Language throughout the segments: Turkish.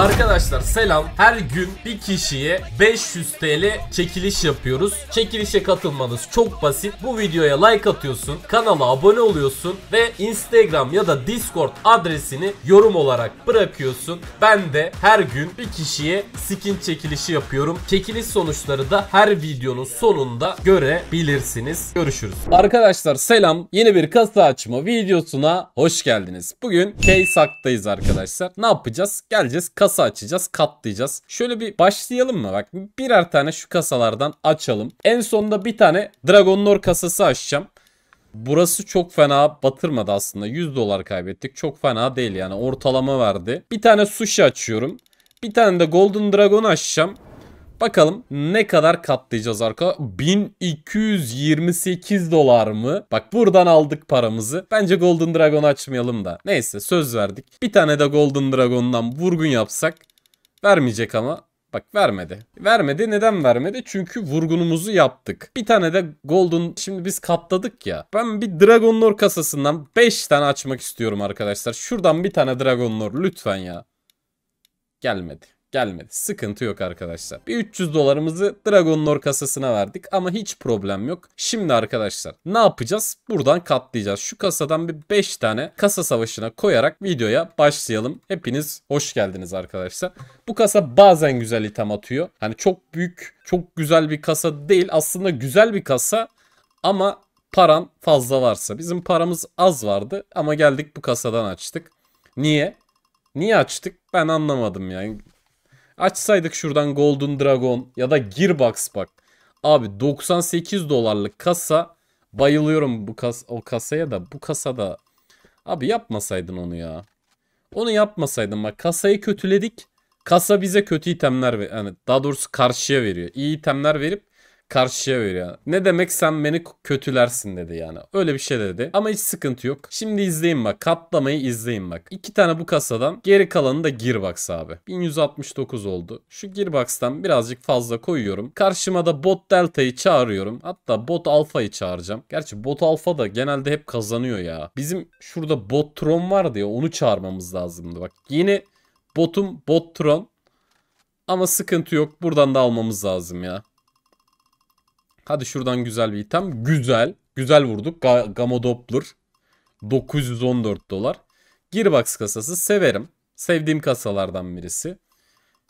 Arkadaşlar selam. Her gün bir kişiye 500 TL çekiliş yapıyoruz. Çekilişe katılmanız çok basit. Bu videoya like atıyorsun, kanala abone oluyorsun ve Instagram ya da Discord adresini yorum olarak bırakıyorsun. Ben de her gün bir kişiye skin çekilişi yapıyorum. Çekiliş sonuçları da her videonun sonunda görebilirsiniz. Görüşürüz. Arkadaşlar selam. Yeni bir kasa açma videosuna hoş geldiniz. Bugün K-Sak'tayız arkadaşlar. Ne yapacağız? Geleceğiz kasa kasa açacağız, katlayacağız. Şöyle bir başlayalım mı? Bak birer tane şu kasalardan açalım. En sonunda bir tane Dragon Lore kasası açacağım. Burası çok fena batırmadı aslında. 100 dolar kaybettik. Çok fena değil yani. Ortalama verdi. Bir tane sushi açıyorum. Bir tane de Golden Dragon açacağım. Bakalım ne kadar katlayacağız arka? 1228 dolar mı? Bak buradan aldık paramızı. Bence Golden Dragon açmayalım da. Neyse söz verdik. Bir tane de Golden Dragon'dan vurgun yapsak. Vermeyecek ama. Bak vermedi. Vermedi. Neden vermedi? Çünkü vurgunumuzu yaptık. Bir tane de Golden şimdi biz katladık ya. Ben bir Dragon Lore kasasından 5 tane açmak istiyorum arkadaşlar. Şuradan bir tane Dragon Lore lütfen ya. Gelmedi gelmedi. Sıkıntı yok arkadaşlar. Bir 300 dolarımızı Dragon'un or kasasına verdik ama hiç problem yok. Şimdi arkadaşlar ne yapacağız? Buradan katlayacağız. Şu kasadan bir 5 tane kasa savaşına koyarak videoya başlayalım. Hepiniz hoş geldiniz arkadaşlar. Bu kasa bazen güzel item atıyor. Hani çok büyük, çok güzel bir kasa değil. Aslında güzel bir kasa ama paran fazla varsa. Bizim paramız az vardı ama geldik bu kasadan açtık. Niye? Niye açtık? Ben anlamadım yani. Açsaydık şuradan Golden Dragon ya da Gearbox bak. Abi 98 dolarlık kasa. Bayılıyorum bu kas o kasaya da bu kasada. Abi yapmasaydın onu ya. Onu yapmasaydın bak kasayı kötüledik. Kasa bize kötü itemler ver yani daha doğrusu karşıya veriyor. İyi itemler verip karşıya veriyor. Ne demek sen beni kötülersin dedi yani. Öyle bir şey dedi. Ama hiç sıkıntı yok. Şimdi izleyin bak. Katlamayı izleyin bak. İki tane bu kasadan geri kalanı da Gearbox abi. 1169 oldu. Şu Gearbox'tan birazcık fazla koyuyorum. Karşıma da Bot Delta'yı çağırıyorum. Hatta Bot Alpha'yı çağıracağım. Gerçi Bot Alpha da genelde hep kazanıyor ya. Bizim şurada Bot Tron vardı ya onu çağırmamız lazımdı. Bak yeni botum Bot Tron. Ama sıkıntı yok. Buradan da almamız lazım ya. Hadi şuradan güzel bir item. Güzel. Güzel vurduk. Ga Gamo Doppler. 914 dolar. Gearbox kasası severim. Sevdiğim kasalardan birisi.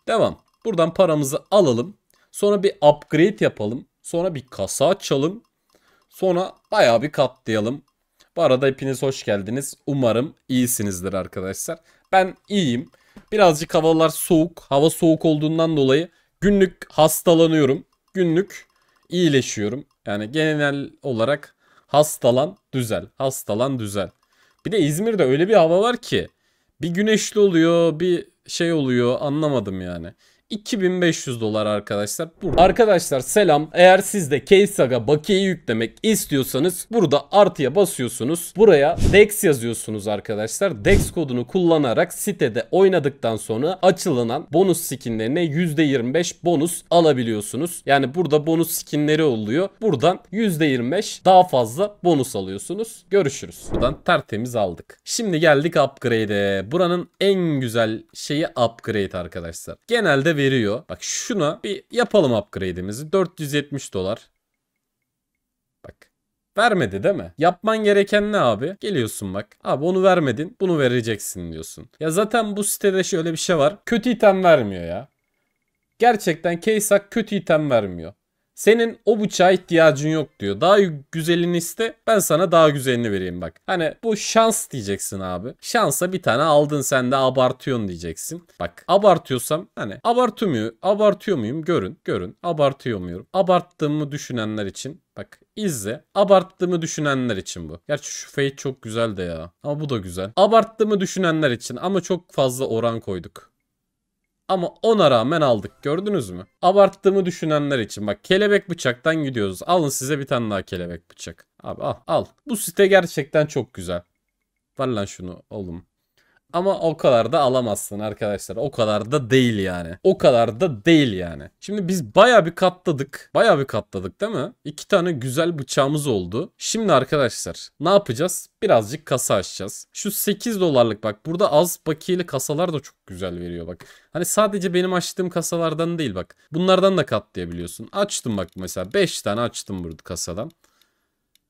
Devam. Buradan paramızı alalım. Sonra bir upgrade yapalım. Sonra bir kasa açalım. Sonra baya bir katlayalım. Bu arada hepiniz hoş geldiniz. Umarım iyisinizdir arkadaşlar. Ben iyiyim. Birazcık havalar soğuk. Hava soğuk olduğundan dolayı günlük hastalanıyorum. Günlük iyileşiyorum. Yani genel olarak hastalan düzel, hastalan düzel. Bir de İzmir'de öyle bir hava var ki bir güneşli oluyor, bir şey oluyor anlamadım yani. 2500 dolar arkadaşlar. Burada. Arkadaşlar selam. Eğer siz de Keysaga bakiyeyi yüklemek istiyorsanız burada artıya basıyorsunuz. Buraya DEX yazıyorsunuz arkadaşlar. DEX kodunu kullanarak sitede oynadıktan sonra açılan bonus skinlerine %25 bonus alabiliyorsunuz. Yani burada bonus skinleri oluyor. Buradan %25 daha fazla bonus alıyorsunuz. Görüşürüz. Buradan tertemiz aldık. Şimdi geldik upgrade'e. Buranın en güzel şeyi upgrade arkadaşlar. Genelde veriyor. Bak şuna bir yapalım upgrade'imizi. 470 dolar. Bak. Vermedi değil mi? Yapman gereken ne abi? Geliyorsun bak. Abi onu vermedin. Bunu vereceksin diyorsun. Ya zaten bu sitede şöyle bir şey var. Kötü item vermiyor ya. Gerçekten Kaysak kötü item vermiyor. Senin o bıçağa ihtiyacın yok diyor. Daha güzelini iste ben sana daha güzelini vereyim bak. Hani bu şans diyeceksin abi. Şansa bir tane aldın sen de abartıyorsun diyeceksin. Bak abartıyorsam hani abartmıyor, abartıyor muyum görün görün abartıyor muyum? Abarttığımı düşünenler için Bak izle. Abarttığımı düşünenler için bu. Gerçi şu fade çok güzel de ya. Ama bu da güzel. Abarttığımı düşünenler için ama çok fazla oran koyduk. Ama ona rağmen aldık gördünüz mü? Abarttığımı düşünenler için bak kelebek bıçaktan gidiyoruz. Alın size bir tane daha kelebek bıçak. Abi al al. Bu site gerçekten çok güzel. Ver lan şunu oğlum. Ama o kadar da alamazsın arkadaşlar. O kadar da değil yani. O kadar da değil yani. Şimdi biz baya bir katladık. Baya bir katladık değil mi? İki tane güzel bıçağımız oldu. Şimdi arkadaşlar ne yapacağız? Birazcık kasa açacağız. Şu 8 dolarlık bak burada az bakiyeli kasalar da çok güzel veriyor bak. Hani sadece benim açtığım kasalardan değil bak. Bunlardan da katlayabiliyorsun. Açtım bak mesela 5 tane açtım burada kasadan.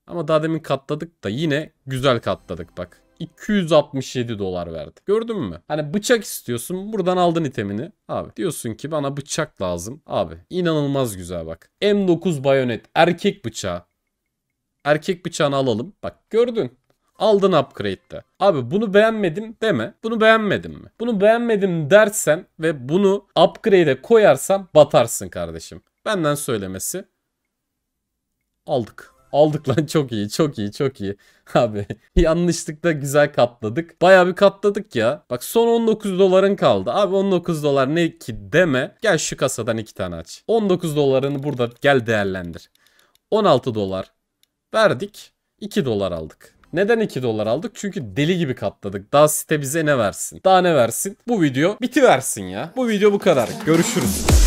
Ama daha demin katladık da yine güzel katladık bak. 267 dolar verdi. Gördün mü? Hani bıçak istiyorsun. Buradan aldın itemini. Abi diyorsun ki bana bıçak lazım. Abi inanılmaz güzel bak. M9 bayonet erkek bıçağı. Erkek bıçağını alalım. Bak gördün. Aldın upgrade'de. Abi bunu beğenmedim deme. Bunu beğenmedim mi? Bunu beğenmedim dersen ve bunu upgrade'e koyarsan batarsın kardeşim. Benden söylemesi. Aldık. Aldık lan çok iyi çok iyi çok iyi. Abi yanlışlıkla güzel katladık. Baya bir katladık ya. Bak son 19 doların kaldı. Abi 19 dolar ne ki deme. Gel şu kasadan iki tane aç. 19 dolarını burada gel değerlendir. 16 dolar verdik. 2 dolar aldık. Neden 2 dolar aldık? Çünkü deli gibi katladık. Daha site bize ne versin? Daha ne versin? Bu video bitiversin ya. Bu video bu kadar. Görüşürüz.